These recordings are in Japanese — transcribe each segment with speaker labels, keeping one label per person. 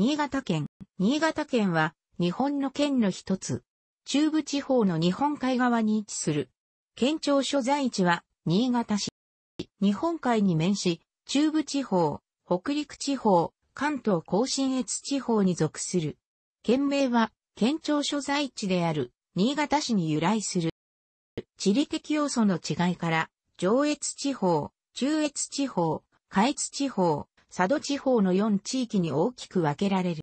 Speaker 1: 新潟県。新潟県は日本の県の一つ。中部地方の日本海側に位置する。県庁所在地は新潟市。日本海に面し、中部地方、北陸地方、関東甲信越地方に属する。県名は県庁所在地である新潟市に由来する。地理的要素の違いから、上越地方、中越地方、下越地方、佐渡地方の4地域に大きく分けられる。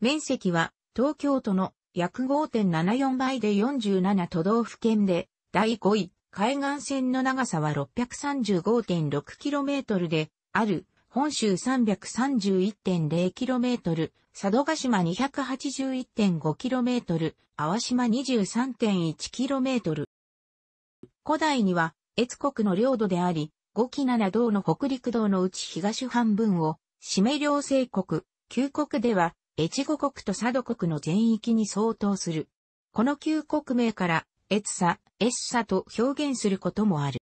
Speaker 1: 面積は東京都の約5.74倍で47都道府県で、第5位、海岸線の長さは 635.6km で、ある、本州 331.0km、佐渡島 281.5km、淡島 23.1km。古代には、越国の領土であり、五期七道の北陸道のうち東半分を、締両西国、旧国では、越後国と佐渡国の全域に相当する。この旧国名から、越佐、越佐と表現することもある。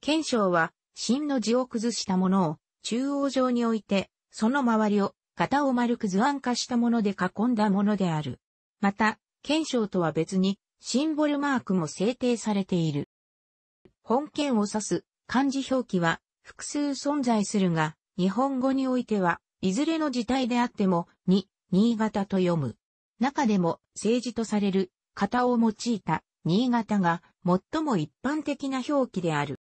Speaker 1: 県省は、真の字を崩したものを、中央上に置いて、その周りを、型を丸く図案化したもので囲んだものである。また、県省とは別に、シンボルマークも制定されている。本県を指す漢字表記は複数存在するが、日本語においては、いずれの字体であっても、に、新潟と読む。中でも、政治とされる、型を用いた、新潟が、最も一般的な表記である。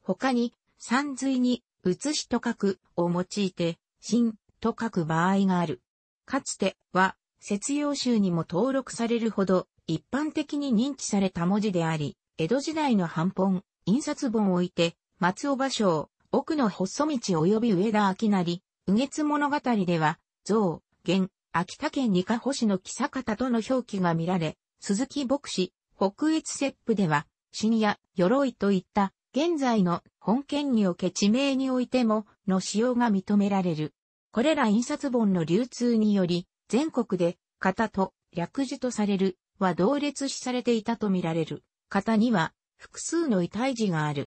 Speaker 1: 他に、三髄に、写しと書く、を用いて、新、と書く場合がある。かつて、は、節用集にも登録されるほど、一般的に認知された文字であり、江戸時代の半本、印刷本を置いて、松尾芭蕉、奥の細道及び上田明成、右月物語では、像、現、秋田県二カ星の木坂田との表記が見られ、鈴木牧師、北越切符では、深夜、鎧といった、現在の本県におけ地名においても、の使用が認められる。これら印刷本の流通により、全国で、型と略字とされる、は同列視されていたとみられる。型には、複数の遺体字がある。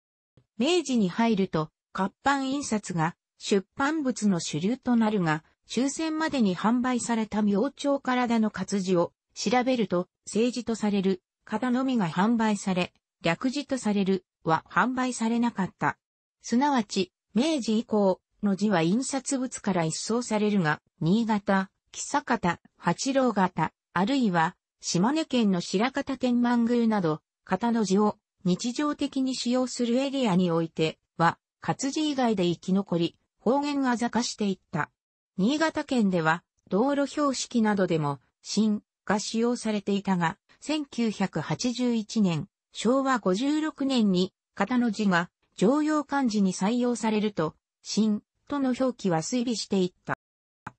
Speaker 1: 明治に入ると、活版印刷が出版物の主流となるが、終戦までに販売された明朝体の活字を調べると、政治とされる、型のみが販売され、略字とされるは販売されなかった。すなわち、明治以降の字は印刷物から一掃されるが、新潟、木坂方、八郎型、あるいは、島根県の白方天満宮など、型の字を日常的に使用するエリアにおいては、活字以外で生き残り、方言あざかしていった。新潟県では、道路標識などでも、新が使用されていたが、1981年、昭和56年に、型の字が常用漢字に採用されると、新との表記は推備していった。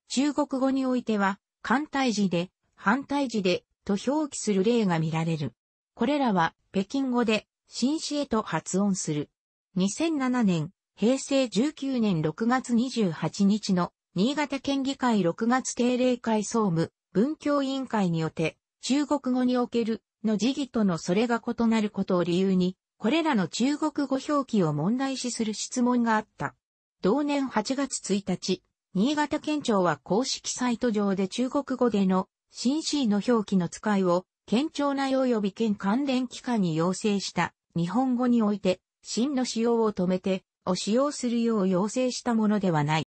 Speaker 1: 中国語においては、簡体字で、反対字で、と表記する例が見られる。これらは、北京語で、新市へと発音する。2007年、平成19年6月28日の新潟県議会6月定例会総務文教委員会によって中国語におけるの辞義とのそれが異なることを理由に、これらの中国語表記を問題視する質問があった。同年8月1日、新潟県庁は公式サイト上で中国語での新紙の表記の使いを県庁内及び県関連機関に要請した日本語において、真の使用を止めて、を使用するよう要請したものではない。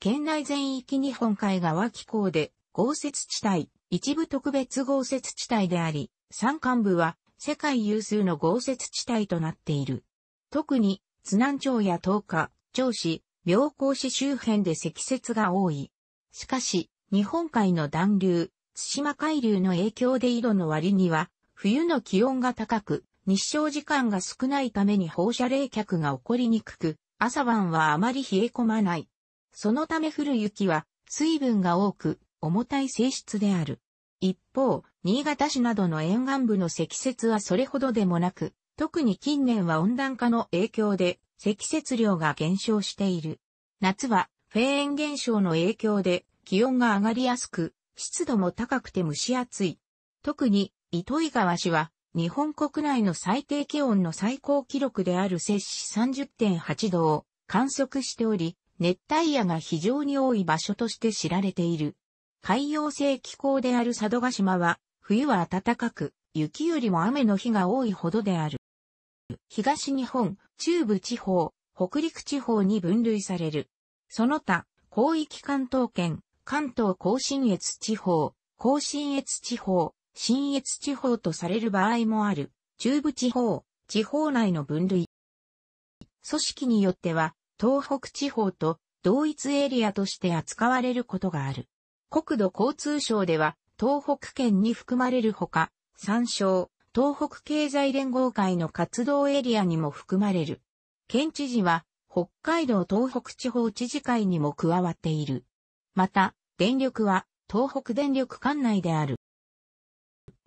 Speaker 1: 県内全域日本海側気候で、豪雪地帯、一部特別豪雪地帯であり、山間部は世界有数の豪雪地帯となっている。特に、津南町や東下、町市、妙高市周辺で積雪が多い。しかし、日本海の暖流、津島海流の影響で井戸の割には、冬の気温が高く、日照時間が少ないために放射冷却が起こりにくく、朝晩はあまり冷え込まない。そのため降る雪は水分が多く、重たい性質である。一方、新潟市などの沿岸部の積雪はそれほどでもなく、特に近年は温暖化の影響で積雪量が減少している。夏はフェーン現象の影響で気温が上がりやすく、湿度も高くて蒸し暑い。特に糸魚川市は日本国内の最低気温の最高記録である摂氏30.8度を観測しており、熱帯夜が非常に多い場所として知られている。海洋性気候である佐渡島は、冬は暖かく、雪よりも雨の日が多いほどである。東日本、中部地方、北陸地方に分類される。その他、広域関東圏、関東甲信越地方、甲信越地方、新越地方とされる場合もある、中部地方、地方内の分類。組織によっては、東北地方と同一エリアとして扱われることがある。国土交通省では、東北圏に含まれるほか、参照、東北経済連合会の活動エリアにも含まれる。県知事は、北海道東北地方知事会にも加わっている。また、電力は、東北電力管内である。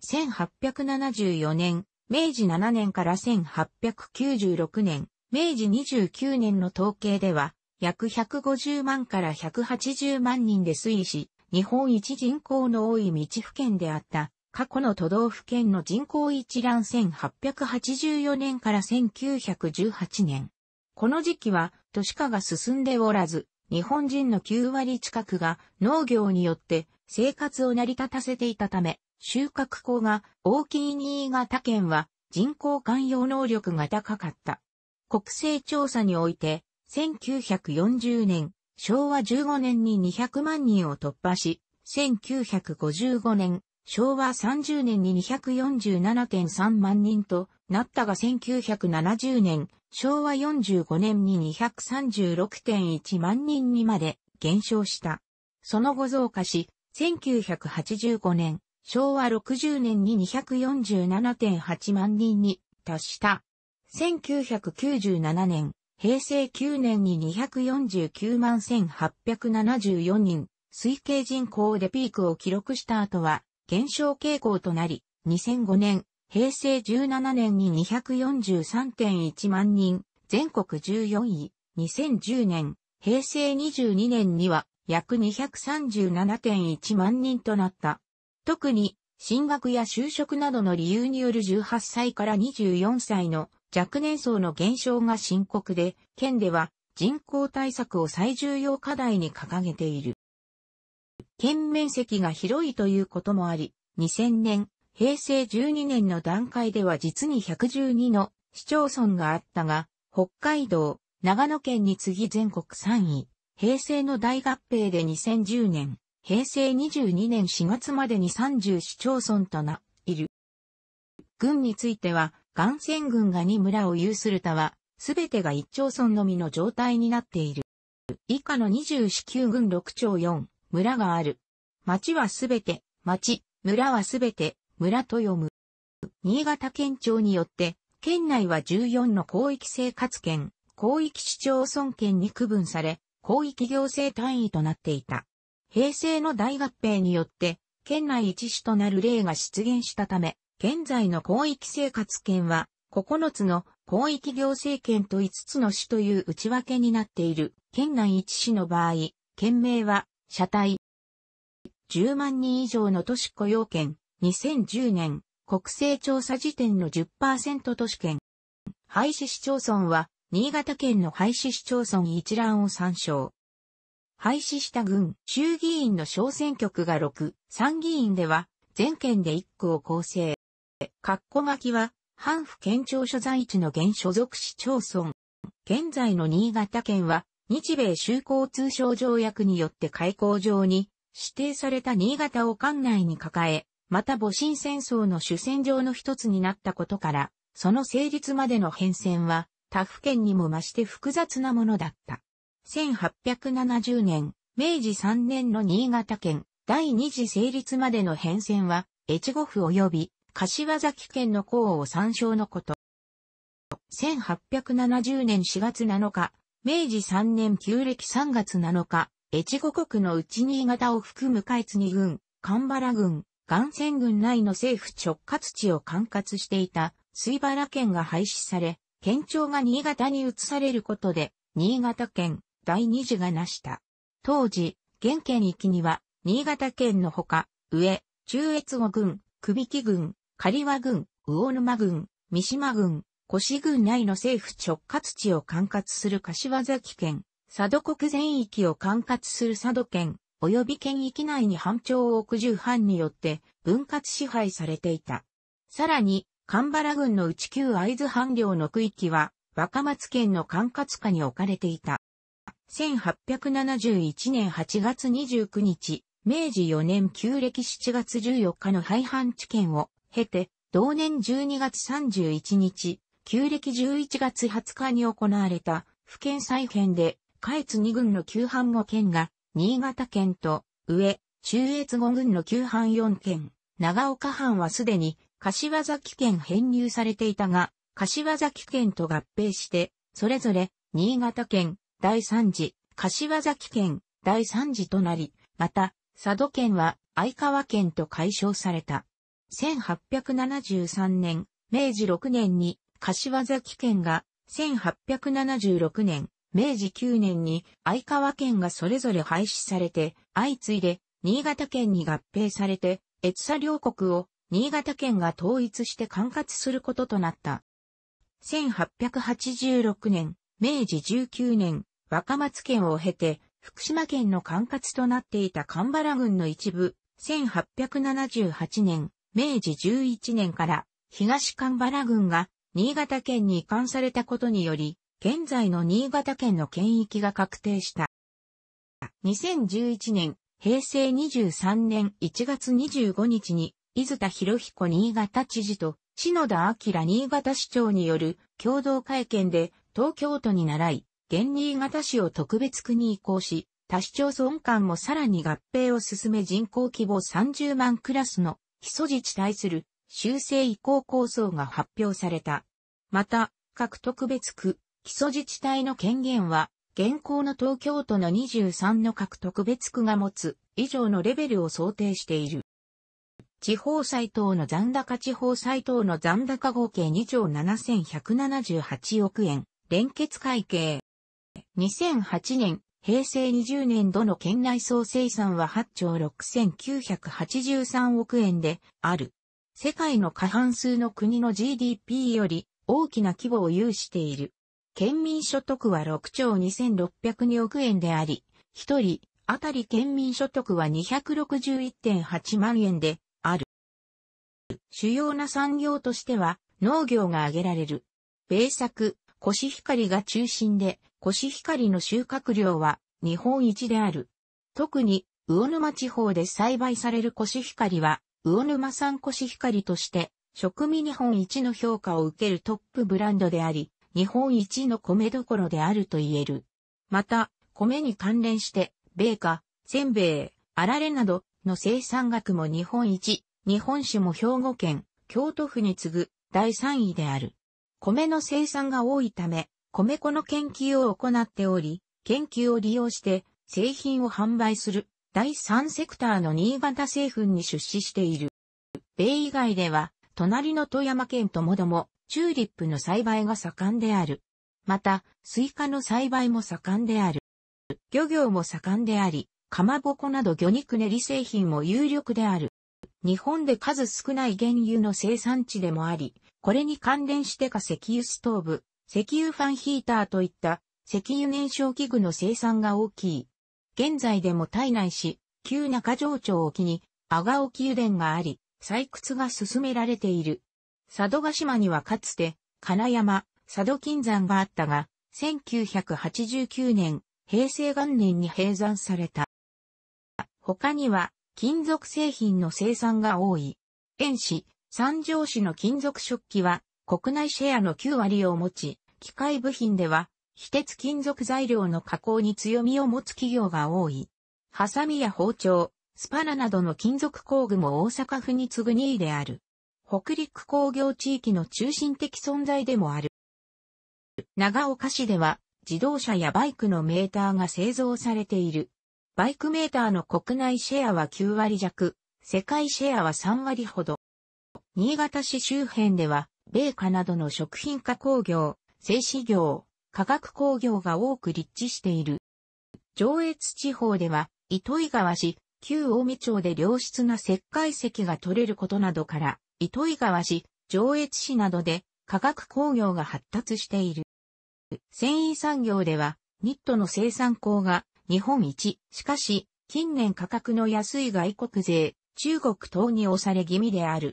Speaker 1: 1874年、明治7年から1896年、明治29年の統計では、約150万から180万人で推移し、日本一人口の多い道府県であった、過去の都道府県の人口一覧1884年から1918年。この時期は都市化が進んでおらず、日本人の9割近くが農業によって生活を成り立たせていたため、収穫後が大きい新潟県は人口寛容能力が高かった。国勢調査において、1940年、昭和15年に200万人を突破し、1955年、昭和30年に247.3万人となったが1970年、昭和45年に236.1万人にまで減少した。その後増加し、1985年、昭和60年に247.8万人に達した。1997年、平成9年に249万1874人、推計人口でピークを記録した後は減少傾向となり、2005年、平成17年に243.1万人、全国14位、2010年、平成22年には約237.1万人となった。特に、進学や就職などの理由による18歳から24歳の若年層の減少が深刻で、県では人口対策を最重要課題に掲げている。県面積が広いということもあり、2000年、平成12年の段階では実に112の市町村があったが、北海道、長野県に次ぎ全国3位、平成の大合併で2010年、平成22年4月までに30市町村とな、いる。軍については、岩泉軍が2村を有するたは、すべてが1町村のみの状態になっている。以下の20市9軍6町4、村がある。町はすべて、町、村はすべて、村と読む。新潟県庁によって、県内は14の広域生活圏、広域市町村圏に区分され、広域行政単位となっていた。平成の大合併によって、県内一市となる例が出現したため、現在の広域生活圏は、9つの広域行政圏と5つの市という内訳になっている、県内一市の場合、県名は、社体。10万人以上の都市雇用圏、2010年、国勢調査時点の10%都市圏。廃止市町村は、新潟県の廃止市町村一覧を参照。廃止した軍衆議院の小選挙区が6、参議院では、全県で1区を構成。括弧書きは、反府県庁所在地の現所属市町村。現在の新潟県は、日米修好通商条約によって開港上に指定された新潟を管内に抱え、また戊辰戦争の主戦場の一つになったことから、その成立までの変遷は、他府県にも増して複雑なものだった。1870年、明治3年の新潟県、第二次成立までの変遷は、越後府及び、柏崎県の港を参照のこと。1870年4月7日、明治3年旧暦3月7日、越後国の内新潟を含む海津に軍、神原軍、岩泉軍内の政府直轄地を管轄していた水原県が廃止され、県庁が新潟に移されることで、新潟県、第二次が成した。当時、現県域には、新潟県のほか、上、中越後郡、首引郡、刈羽郡、魚沼郡、三島郡、越郡内の政府直轄地を管轄する柏崎県、佐渡国全域を管轄する佐渡県、及び県域内に半庁を置く十藩によって分割支配されていた。さらに、神原郡の内旧会津藩領の区域は、若松県の管轄下に置かれていた。1871年8月29日、明治4年旧暦7月14日の廃藩置県を経て、同年12月31日、旧暦11月20日に行われた、府県再編で、下越2軍の旧藩5県が、新潟県と、上、中越5軍の旧藩4県、長岡藩はすでに、柏崎県編入されていたが、柏崎県と合併して、それぞれ、新潟県、第三次、柏崎県、第三次となり、また、佐渡県は相川県と解消された。1873年、明治6年に、柏崎県が、1876年、明治9年に相川県がそれぞれ廃止されて、相次いで新潟県に合併されて、越左両国を新潟県が統一して管轄することとなった。1886年、明治19年、若松県を経て、福島県の管轄となっていた神原郡の一部、1878年、明治11年から東神原郡が新潟県に移管されたことにより、現在の新潟県の県域が確定した。2011年、平成23年1月25日に、伊豆田博彦新潟知事と篠田明新潟市長による共同会見で東京都に習い、現新潟市を特別区に移行し、他市町村間もさらに合併を進め人口規模30万クラスの基礎自治体する修正移行構想が発表された。また、各特別区、基礎自治体の権限は、現行の東京都の23の各特別区が持つ以上のレベルを想定している。地方債等の残高地方債等の残高合計2兆7178億円。連結会計。2008年、平成20年度の県内総生産は8兆6983億円である。世界の過半数の国の GDP より大きな規模を有している。県民所得は6兆2602億円であり、1人当たり県民所得は261.8万円である。主要な産業としては農業が挙げられる。米作、コシヒカリが中心で、コシヒカリの収穫量は日本一である。特に、魚沼地方で栽培されるコシヒカリは、魚沼産コシヒカリとして、食味日本一の評価を受けるトップブランドであり、日本一の米どころであると言える。また、米に関連して、米花、せんべい、あられなどの生産額も日本一、日本酒も兵庫県、京都府に次ぐ第3位である。米の生産が多いため、米粉の研究を行っており、研究を利用して製品を販売する第3セクターの新潟製粉に出資している。米以外では、隣の富山県ともども、チューリップの栽培が盛んである。また、スイカの栽培も盛んである。漁業も盛んであり、かまぼこなど魚肉練り製品も有力である。日本で数少ない原油の生産地でもあり、これに関連してか石油ストーブ、石油ファンヒーターといった石油燃焼器具の生産が大きい。現在でも体内市、旧中城町沖に阿賀沖油田があり、採掘が進められている。佐渡島にはかつて、金山、佐渡金山があったが、1989年、平成元年に閉山された。他には、金属製品の生産が多い。園市、三条市の金属食器は国内シェアの9割を持ち、機械部品では非鉄金属材料の加工に強みを持つ企業が多い。ハサミや包丁、スパナなどの金属工具も大阪府に次ぐ2位である。北陸工業地域の中心的存在でもある。長岡市では自動車やバイクのメーターが製造されている。バイクメーターの国内シェアは9割弱、世界シェアは3割ほど。新潟市周辺では、米価などの食品加工業、製紙業、化学工業が多く立地している。上越地方では、糸魚川市、旧大見町で良質な石灰石が取れることなどから、糸魚川市、上越市などで化学工業が発達している。繊維産業では、ニットの生産工が日本一。しかし、近年価格の安い外国税、中国等に押され気味である。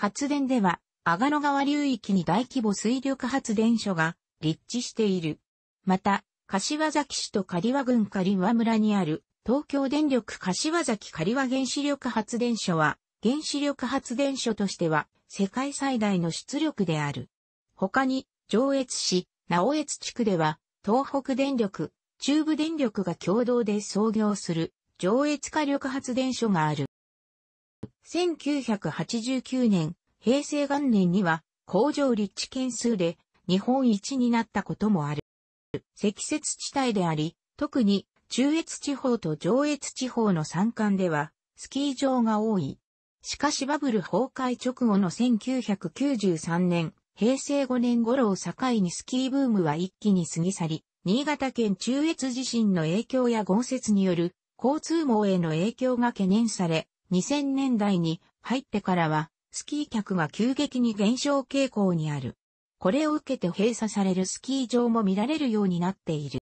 Speaker 1: 発電では、阿賀野川流域に大規模水力発電所が立地している。また、柏崎市と刈羽郡刈羽村にある東京電力柏崎刈羽原子力発電所は、原子力発電所としては世界最大の出力である。他に、上越市、直越地区では、東北電力、中部電力が共同で創業する上越火力発電所がある。1989年、平成元年には工場立地件数で日本一になったこともある。積雪地帯であり、特に中越地方と上越地方の山間ではスキー場が多い。しかしバブル崩壊直後の1993年、平成5年頃を境にスキーブームは一気に過ぎ去り、新潟県中越地震の影響や豪雪による交通網への影響が懸念され、2000年代に入ってからは、スキー客が急激に減少傾向にある。これを受けて閉鎖されるスキー場も見られるようになっている。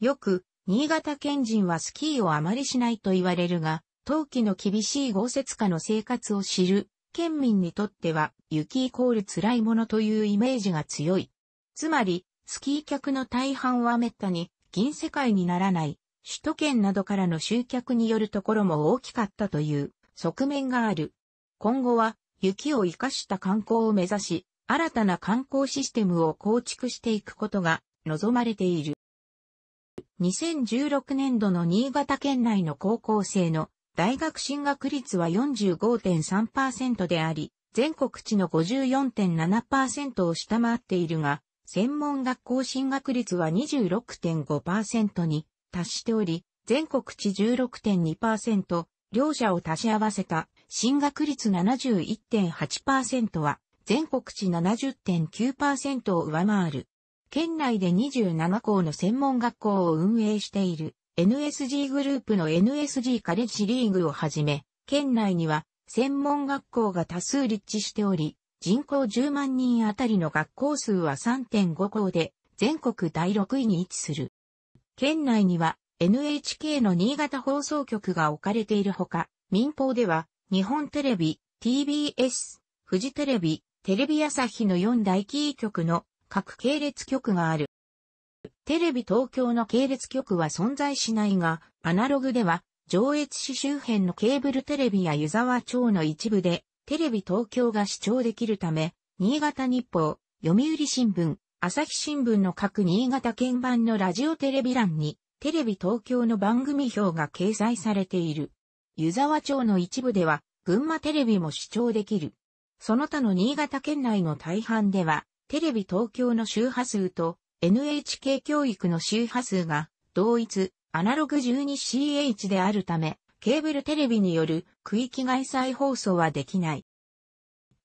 Speaker 1: よく、新潟県人はスキーをあまりしないと言われるが、冬季の厳しい豪雪下の生活を知る県民にとっては雪イコール辛いものというイメージが強い。つまり、スキー客の大半は滅多に銀世界にならない首都圏などからの集客によるところも大きかったという側面がある。今後は雪を生かした観光を目指し、新たな観光システムを構築していくことが望まれている。2016年度の新潟県内の高校生の大学進学率は45.3%であり、全国地の54.7%を下回っているが、専門学校進学率は26.5%に達しており、全国値16.2%、両者を足し合わせた進学率71.8%は全国値70.9%を上回る。県内で27校の専門学校を運営している NSG グループの NSG カレッジリーグをはじめ、県内には専門学校が多数立地しており、人口10万人あたりの学校数は3.5校で全国第6位に位置する。県内には NHK の新潟放送局が置かれているほか、民放では日本テレビ、TBS、フジテレビ、テレビ朝日の4大キー局の各系列局がある。テレビ東京の系列局は存在しないが、アナログでは上越市周辺のケーブルテレビや湯沢町の一部でテレビ東京が視聴できるため、新潟日報、読売新聞、朝日新聞の各新潟県版のラジオテレビ欄に、テレビ東京の番組表が掲載されている。湯沢町の一部では、群馬テレビも視聴できる。その他の新潟県内の大半では、テレビ東京の周波数と NHK 教育の周波数が同一、アナログ 12CH であるため、ケーブルテレビによる区域外再放送はできない。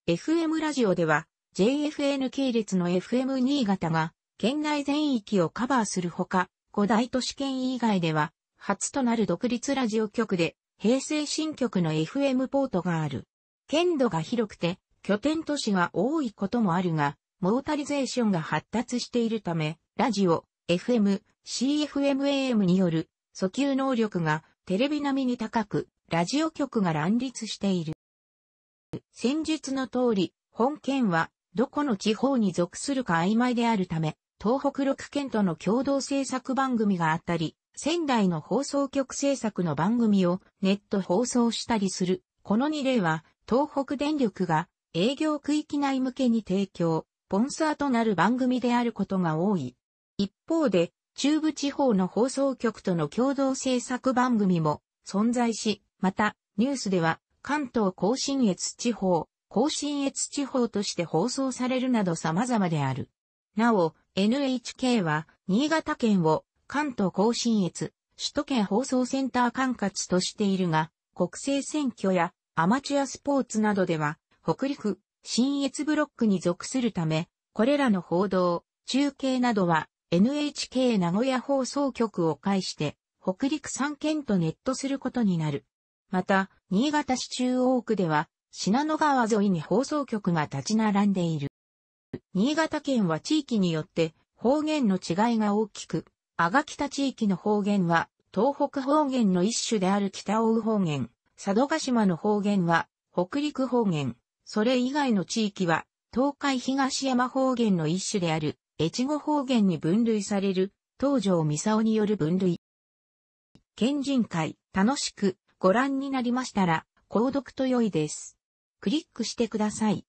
Speaker 1: FM ラジオでは JFN 系列の FM 新潟が、県内全域をカバーするほか、古大都市圏以外では、初となる独立ラジオ局で、平成新局の FM ポートがある。県土が広くて、拠点都市が多いこともあるが、モータリゼーションが発達しているため、ラジオ、FM、CFMAM による訴求能力がテレビ並みに高く、ラジオ局が乱立している。先術の通り、本県はどこの地方に属するか曖昧であるため、東北6県との共同制作番組があったり、仙台の放送局制作の番組をネット放送したりする。この2例は、東北電力が営業区域内向けに提供、ポンサーとなる番組であることが多い。一方で、中部地方の放送局との共同制作番組も存在し、また、ニュースでは、関東甲信越地方、甲信越地方として放送されるなど様々である。なお、NHK は、新潟県を関東甲信越、首都圏放送センター管轄としているが、国政選挙やアマチュアスポーツなどでは、北陸、新越ブロックに属するため、これらの報道、中継などは NHK 名古屋放送局を介して、北陸3県とネットすることになる。また、新潟市中央区では、品野川沿いに放送局が立ち並んでいる。新潟県は地域によって方言の違いが大きく、あがきた地域の方言は東北方言の一種である北大方言、佐渡島の方言は北陸方言、それ以外の地域は東海東山方言の一種である越後方言に分類される東条三沢による分類。県人会楽しくご覧になりましたら、購読と良いです。クリックしてください。